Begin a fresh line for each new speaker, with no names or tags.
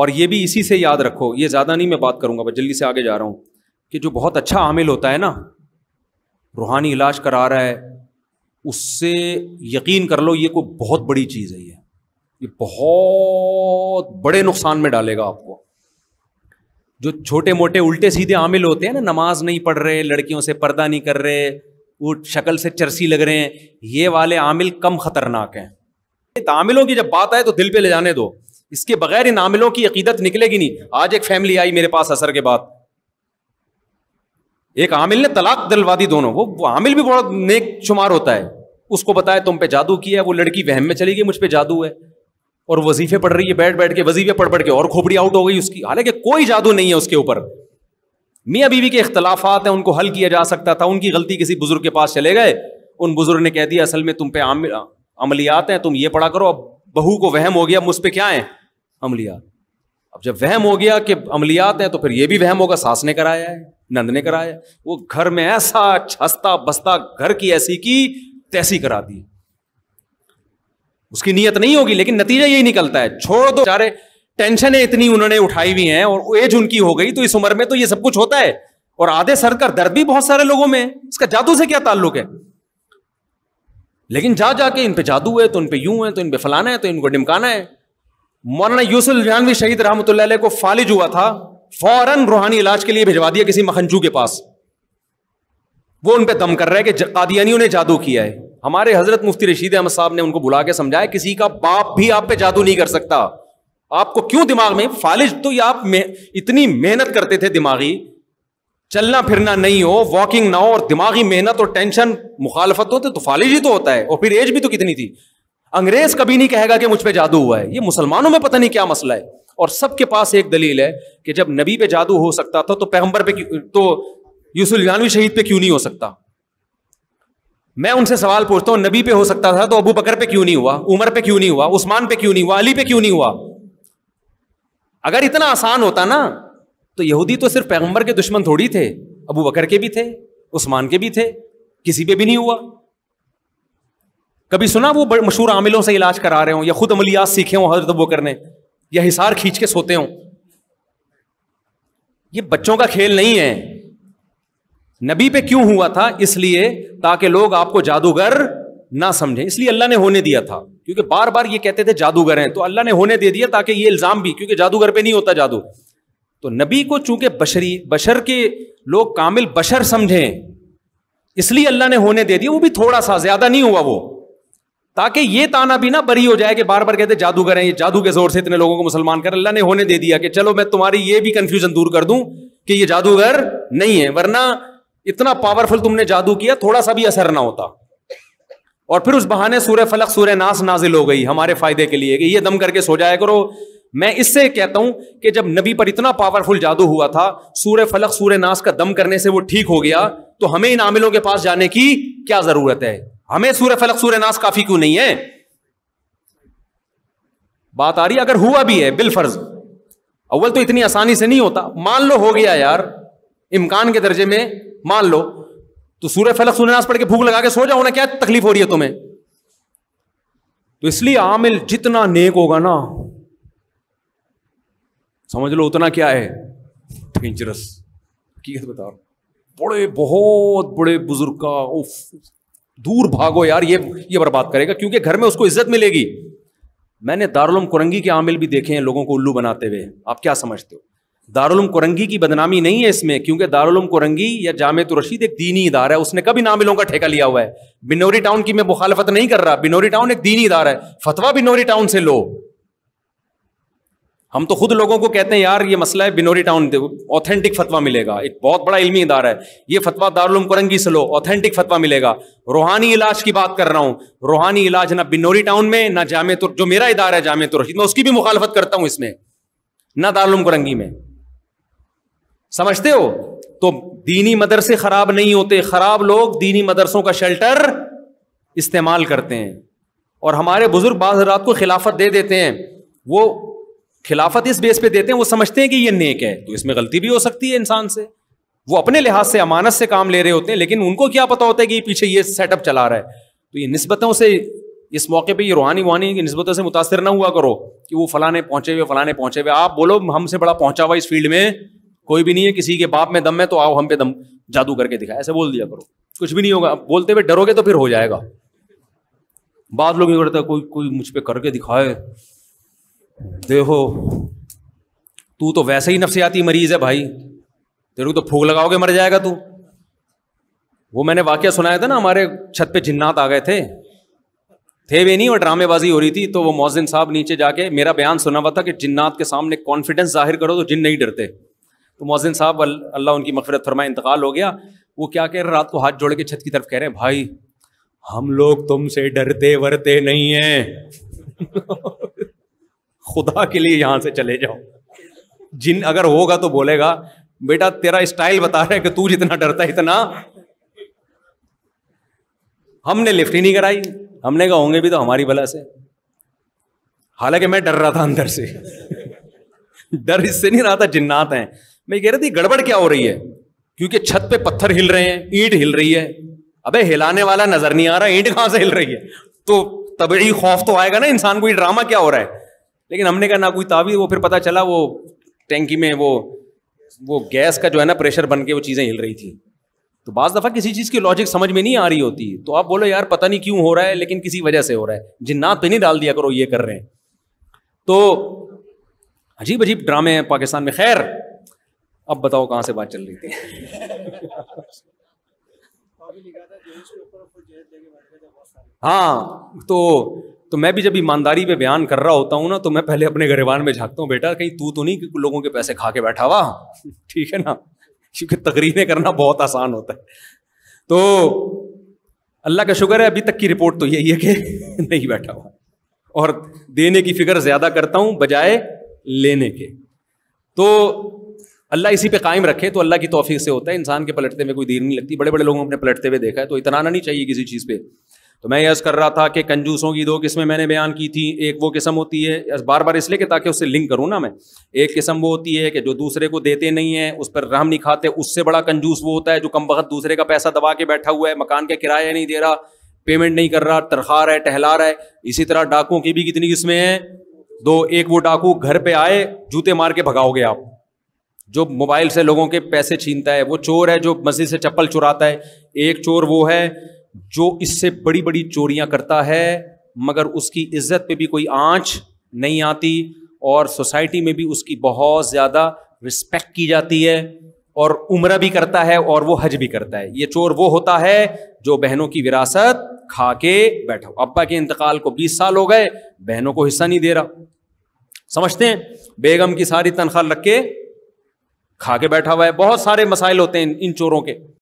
और ये भी इसी से याद रखो ये ज़्यादा नहीं मैं बात करूँगा बस जल्दी से आगे जा रहा हूँ कि जो बहुत अच्छा आमिल होता है ना रूहानी इलाज करा रहा है उससे यकीन कर लो ये को बहुत बड़ी चीज़ है ये ये बहुत बड़े नुकसान में डालेगा आपको जो छोटे मोटे उल्टे सीधे आमिल होते हैं ना नमाज नहीं पढ़ रहे लड़कियों से पर्दा नहीं कर रहे वो शक्ल से चरसी लग रहे हैं ये वाले आमिल कम खतरनाक हैं आमिलों की जब बात आए तो दिल पे ले जाने दो इसके बगैर इन आमिलों की अकीदत निकलेगी नहीं आज एक फैमिली आई मेरे पास असर के बाद एक आमिल ने तलाक दिलवा दी दोनों वो, वो आमिल भी बहुत नेक शुमार होता है उसको बताया तुम पे जादू किया है वो लड़की वहम में चली गई मुझ पे जादू है और वजीफे पढ़ रही है बैठ बैठ के वजीफे पढ़ पढ़ के और खोपड़ी आउट हो गई उसकी हालांकि कोई जादू नहीं है उसके ऊपर मियाँ बीवी के इख्तलाफात हैं उनको हल किया जा सकता था उनकी गलती किसी बुजुर्ग के पास चले गए उन बुजुर्ग ने कह दिया असल में तुम पे अमलियात हैं तुम ये पढ़ा करो अब बहू को वहम हो गया मुझ पर क्या है अमलियात अब जब वहम हो गया कि अमलियात है तो फिर यह भी वहम होगा सास ने कराया है नंद ने कराया वो घर में ऐसा छस्ता बस्ता घर की ऐसी की तैसी करा दी उसकी नीयत नहीं होगी लेकिन नतीजा यही निकलता है छोड़ दो बेचारे टेंशन इतनी उन्होंने उठाई हुई हैं और एज उनकी हो गई तो इस उम्र में तो ये सब कुछ होता है और आधे सर का दर्द भी बहुत सारे लोगों में है इसका जादू से क्या ताल्लुक है लेकिन जा जाके इन पे जादू है तो इन पे यूं है तो इन पे फलाना है तो इनको डिमकाना है मौलाना यूसुल जानवी शहीद रहमतुल्लाह को फालिज हुआ था फौरन रूहानी इलाज के लिए भिजवा दिया किसी मखनजू के पास वो उन पर दम कर रहे है कि कादियानियों ने जादू किया है हमारे हजरत मुफ्ती रशीद अहमद साहब ने उनको बुला के समझाया किसी का बाप भी आप पे जादू नहीं कर सकता आपको क्यों दिमाग में फालिज तो ये आप में, इतनी मेहनत करते थे दिमागी चलना फिरना नहीं हो वॉकिंग ना हो और दिमागी मेहनत और टेंशन मुखालफत होते तो फालिज ही तो होता है और फिर एज भी तो कितनी थी अंग्रेज कभी नहीं कहेगा कि मुझ पर जादू हुआ है ये मुसलमानों में पता नहीं क्या मसला है और सबके पास एक दलील है कि जब नबी पे जादू हो सकता था तो पैगंबर पे तो यूसुलानवी शहीद पे क्यों नहीं हो सकता मैं उनसे सवाल पूछता हूं नबी पे हो सकता था तो अबू बकर पे क्यों नहीं हुआ उमर पे क्यों नहीं हुआ उस्मान पे क्यों नहीं हुआ अली पे क्यों नहीं हुआ अगर इतना आसान होता ना तो यहूदी तो सिर्फ पैगंबर के दुश्मन थोड़ी थे अबू बकर के भी थे उस्मान के भी थे किसी पे भी नहीं हुआ कभी सुना वो बड़े मशहूर आमिलों से इलाज करा रहे हो या खुद अमलियात सीखे हों हजरत वो करने या हिसार खींच के सोते हो ये बच्चों का खेल नहीं है नबी पे क्यों हुआ था इसलिए ताकि लोग आपको जादूगर ना समझें इसलिए अल्लाह ने होने दिया था क्योंकि बार बार ये कहते थे जादूगर हैं तो अल्लाह ने होने दे दिया ताकि ये इल्ज़ाम भी क्योंकि जादूगर पे नहीं होता जादू तो नबी को चूंकि बशरी बशर के लोग कामिल बशर समझें इसलिए अल्लाह ने होने दे दिया वो भी थोड़ा सा ज्यादा नहीं हुआ वो ताकि ये ताना भी ना बरी हो जाए कि बार बार कहते जादू करें ये जादू के जोर से इतने लोगों को मुसलमान कर अल्लाह ने होने दे दिया कि चलो मैं तुम्हारी ये भी कंफ्यूजन दूर कर दूं कि ये जादूगर नहीं है वरना इतना पावरफुल तुमने जादू किया थोड़ा सा भी असर ना होता और फिर उस बहाने सूर्य फलक सूर्य नाश नाजिल हो गई हमारे फायदे के लिए कि यह दम करके सो जाया करो मैं इससे कहता हूं कि जब नबी पर इतना पावरफुल जादू हुआ था सूर्य फलक सूर्य नाश का दम करने से वो ठीक हो गया तो हमें इन आमिलों के पास जाने की क्या जरूरत है हमें सूर्य फलक सूर्य नाश काफी क्यों नहीं है बात आ रही अगर हुआ भी है बिलफर्ज अव्वल तो इतनी आसानी से नहीं होता मान लो हो गया यार इम्कान के दर्जे में मान लो तो सूर्य फलक सूर्यनाश पढ़ के भूख लगा के सो जाओ ना क्या तकलीफ हो रही है तुम्हें तो इसलिए आमिल जितना नेक होगा ना समझ लो उतना क्या है डेंजरस हकीकत बता रहा बड़े बहुत बड़े बुजुर्ग का उफ दूर भागो यार ये ये बर्बाद करेगा क्योंकि घर में उसको इज्जत मिलेगी मैंने दारुलम कुरंगी के आमिल भी देखे हैं लोगों को उल्लू बनाते हुए आप क्या समझते हो दारुलम कुरंगी की बदनामी नहीं है इसमें क्योंकि दारुलम कुरंगी या जामे रशीद एक दीनी इदारा है उसने कभी नामिलों का ठेका लिया हुआ है बिनोरी टाउन की मैं मुखालफत नहीं कर रहा बिनोरी टाउन एक दीनी इदारा है फतवा बिनोरी टाउन से लो हम तो खुद लोगों को कहते हैं यार ये मसला है बिनोरी टाउन ऑथेंटिक फतवा मिलेगा एक बहुत बड़ा इलमी इदारा है ये फतवा दारुलम कुरंगी से लो ऑथेंटिक फतवा मिलेगा रूहानी इलाज की बात कर रहा हूँ रूहानी इलाज ना बिनोरी टाउन में ना जामे तो जो मेरा इदारा है जामे तो रशीद मैं उसकी भी मुखालफत करता हूँ इसमें ना दारुलम कुरंगी में समझते हो तो दीनी मदरसे खराब नहीं होते खराब लोग दीनी मदरसों का शेल्टर इस्तेमाल करते हैं और हमारे बुजुर्ग बाज रात को खिलाफत दे देते हैं वो खिलाफत इस बेस पे देते हैं वो समझते हैं कि ये नेक है तो इसमें गलती भी हो सकती है इंसान से वो अपने लिहाज से अमानत से काम ले रहे होते हैं लेकिन उनको क्या पता होता है कि पीछे ये सेटअप चला रहा है तो ये नस्बतों से इस मौके पे ये रूहानी वानी की नस्बतों से मुतासर ना हुआ करो कि वो फलाने पहुंचे हुए फलाने पहुंचे हुए आप बोलो हमसे बड़ा पहुंचा हुआ इस फील्ड में कोई भी नहीं है किसी के बाप में दम है तो आओ हम पे दम जादू करके दिखा ऐसे बोल दिया करो कुछ भी नहीं होगा बोलते हुए डरोगे तो फिर हो जाएगा बाद लोग ये करते कोई कोई मुझ पर करके दिखाए देखो तू तो वैसे ही नफसियाती मरीज़ है भाई तेरे को तो फूक लगाओगे मर जाएगा तू वो मैंने वाक्य सुनाया था ना हमारे छत पे जिन्नात आ गए थे थे वे नहीं और ड्रामेबाजी हो रही थी तो वो मोहसिन साहब नीचे जाके मेरा बयान सुना हुआ था कि जिन्नात के सामने कॉन्फिडेंस जाहिर करो तो जिन नहीं डरते तो मोहसिन साहब अल्लाह उनकी मफरत फरमाए इंतकाल हो गया वो क्या कह रहे रात को हाथ जोड़ के छत की तरफ कह रहे हैं भाई हम लोग तुमसे डरते वरते नहीं है खुदा के लिए यहां से चले जाओ जिन अगर होगा तो बोलेगा बेटा तेरा स्टाइल बता रहे कि तू जितना डरता है इतना हमने लिफ्ट ही नहीं कराई हमने कहा होंगे भी तो हमारी भला से हालांकि मैं डर रहा था अंदर से डर इससे नहीं रहा था जिन्नात है मैं कह रही थी गड़बड़ क्या हो रही है क्योंकि छत पे पत्थर हिल रहे हैं ईंट हिल रही है अबे हिलाने वाला नजर नहीं आ रहा ईट कहां से हिल रही है तो तभी खौफ तो आएगा ना इंसान को ड्रामा क्या हो रहा है लेकिन हमने कहा ना कोई तावीर वो फिर पता चला वो टैंकी में वो वो गैस का जो है ना प्रेशर बन के वो चीज़ें हिल रही थी तो बाज़ दफ़ा किसी चीज़ की लॉजिक समझ में नहीं आ रही होती तो आप बोलो यार पता नहीं क्यों हो रहा है लेकिन किसी वजह से हो रहा है जिन्नात तो नहीं डाल दिया करो ये कर रहे हैं तो अजीब अजीब ड्रामे हैं पाकिस्तान में खैर अब बताओ कहाँ से बात चल रही थी हाँ तो तो मैं भी जब ईमानदारी पे बयान कर रहा होता हूँ ना तो मैं पहले अपने गरीबान में झांकता हूँ बेटा कहीं तू तो नहीं लोगों के पैसे खा के बैठा हुआ ठीक है ना क्योंकि तकरीरें करना बहुत आसान होता है तो अल्लाह का शुक्र है अभी तक की रिपोर्ट तो यही है कि नहीं बैठा हुआ और देने की फिक्र ज़्यादा करता हूँ बजाय लेने के तो अल्लाह इसी पे कायम रखे तो अल्लाह की तोफीक से होता है इंसान के पलटते हुए कोई देर नहीं लगती बड़े बड़े लोगों ने पलटते हुए देखा है तो इतना नहीं चाहिए किसी चीज़ पे तो मैं यस कर रहा था कि कंजूसों की दो किस्में मैंने बयान की थी एक वो किस्म होती है बार बार इसलिए कि ताकि उससे लिंक करूँ ना मैं एक किस्म वो होती है कि जो दूसरे को देते नहीं है उस पर रहम नहीं खाते उससे बड़ा कंजूस वो होता है जो कम वक्त दूसरे का पैसा दबा के बैठा हुआ है मकान का किराया नहीं दे रहा पेमेंट नहीं कर रहा तरखा रहा है टहला रहा है इसी तरह डाकुओं की भी कितनी किस्में हैं दो एक वो डाकू घर पे आए जूते मार के भगाओगे आप जो मोबाइल से लोगों के पैसे छीनता है वो चोर है जो मस्जिद से चप्पल चुराता है एक चोर वो है जो इससे बड़ी बड़ी चोरियां करता है मगर उसकी इज्जत पे भी कोई आंच नहीं आती और सोसाइटी में भी उसकी बहुत ज़्यादा रिस्पेक्ट की जाती है और उम्र भी करता है और वो हज भी करता है ये चोर वो होता है जो बहनों की विरासत खा के बैठा अब्बा के इंतकाल को 20 साल हो गए बहनों को हिस्सा नहीं दे रहा समझते हैं बेगम की सारी तनख्वाह रख के खा के बैठा हुआ है बहुत सारे मसाइल होते हैं इन चोरों के